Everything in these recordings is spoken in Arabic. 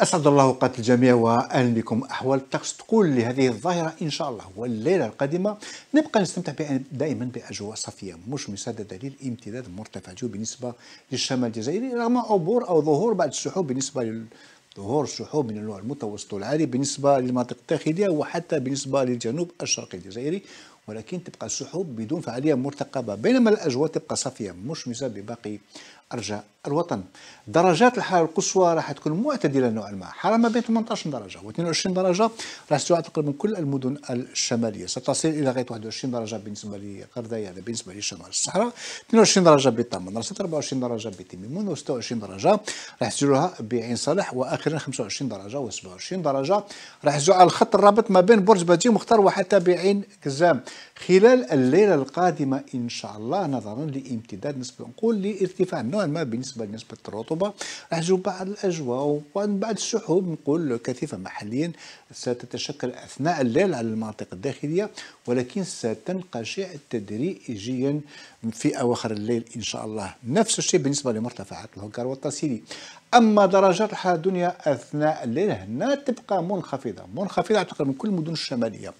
اسعد الله اوقات الجميع واهلا بكم احوال الطقس تقول لهذه الظاهره ان شاء الله والليله القادمه نبقى نستمتع دائما باجواء صافيه مشمسه هذا دليل امتداد مرتفع جو بالنسبه للشمال الجزائري رغم عبور او ظهور بعض السحوب بالنسبه ظهور سحوب من النوع المتوسط والعالي بالنسبه للمناطق الداخليه وحتى بالنسبه للجنوب الشرقي الجزائري ولكن تبقى السحوب بدون فعالية مرتقبة بينما الأجواء تبقى صافية مشمسة بباقي أرجاء الوطن درجات الحرارة القصوى راح تكون معتدلة نوعا ما حرارة ما بين 18 درجة و22 درجة راح تستوعب تقريبا كل المدن الشمالية ستصل إلى غاية 21 درجة بالنسبة لقرداية هذا يعني بالنسبة لشمال الصحراء 22 درجة بالطمن 24 درجة بتميمون و26 درجة راح تسجلها بعين صالح وأخيرا 25 درجة و27 درجة راح على الخط الرابط ما بين برج باتي مختار وحتى بعين كزام خلال الليلة القادمة إن شاء الله نظرا لامتداد نسبة نقول لارتفاع نوعا ما بالنسبة لنسبة الرطوبة راح تجو بعض الأجواء وبعض بعد السحب نقول كثيفة محليا ستتشكل أثناء الليل على المناطق الداخلية ولكن ستنقشع تدريجيا في أواخر الليل إن شاء الله نفس الشيء بالنسبة لمرتفعات الهكر والتصيلي أما درجات الحرارة الدنيا أثناء الليل هنا تبقى منخفضة منخفضة أعتقد من كل المدن الشمالية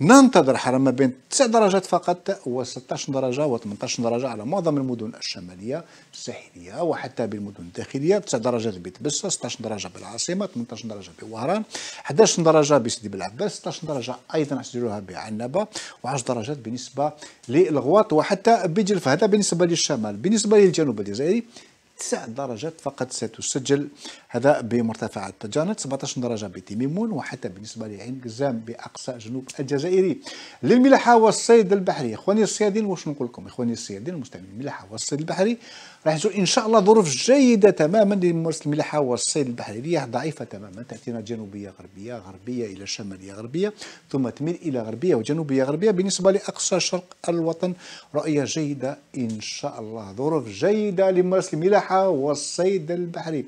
ننتظر حرارة ما بين 9 درجات فقط و16 درجة و18 درجة على معظم المدن الشمالية الساحلية وحتى بالمدن الداخلية 9 درجات بتبسة 16 درجة بالعاصمة 18 درجة بوهران 11 درجة بسيدي بلعباس 16 درجة أيضا اعتدلوها بعنبة و10 درجات بالنسبة للغواط وحتى بجلفة هذا بالنسبة للشمال بالنسبة للجنوب الجزائري تسع درجات فقط ستسجل هذا بمرتفعات تجانت 17 درجة بتيميمون وحتى بالنسبة لعين قزام بأقصى جنوب الجزائري للملاحة والصيد البحري إخواني الصيادين واش نقول لكم إخواني الصيادين المستعملين الملاحة والصيد البحري راح يجوا إن شاء الله ظروف جيدة تماما لممارسة الملاحة والصيد البحري رياح ضعيفة تماما تأتينا جنوبية غربية غربية إلى شمالية غربية ثم تميل إلى غربية وجنوبية غربية بالنسبة لأقصى شرق الوطن رؤية جيدة إن شاء الله ظروف جيدة لممارسة الملاحة الملاحة والصيد البحري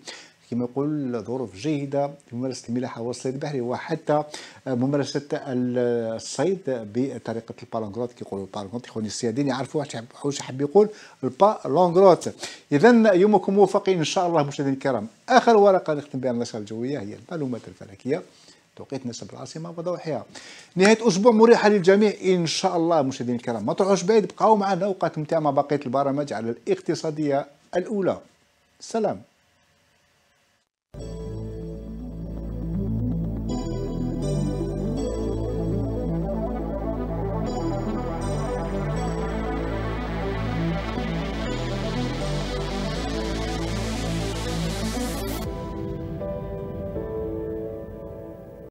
كما يقول ظروف جيدة لممارسة الملاحة والصيد البحري وحتى ممارسة الصيد بطريقة البالونغروت كيقولوا البالونغروت يخوني الصيادين يعرفوا واش يحب يقول البالونغروت إذا يومكم موفق إن شاء الله مشاهدينا الكرام آخر ورقة نختم بها النشرة الجوية هي المعلومات الفلكية توقيت نسب العاصمه وضوحها نهايه اسبوع مريحه للجميع ان شاء الله مشاهدينا الكرام ما تروحوش بعيد بقاو معنا اوقات ممتعه مع بقيه البرامج على الاقتصاديه الاولى سلام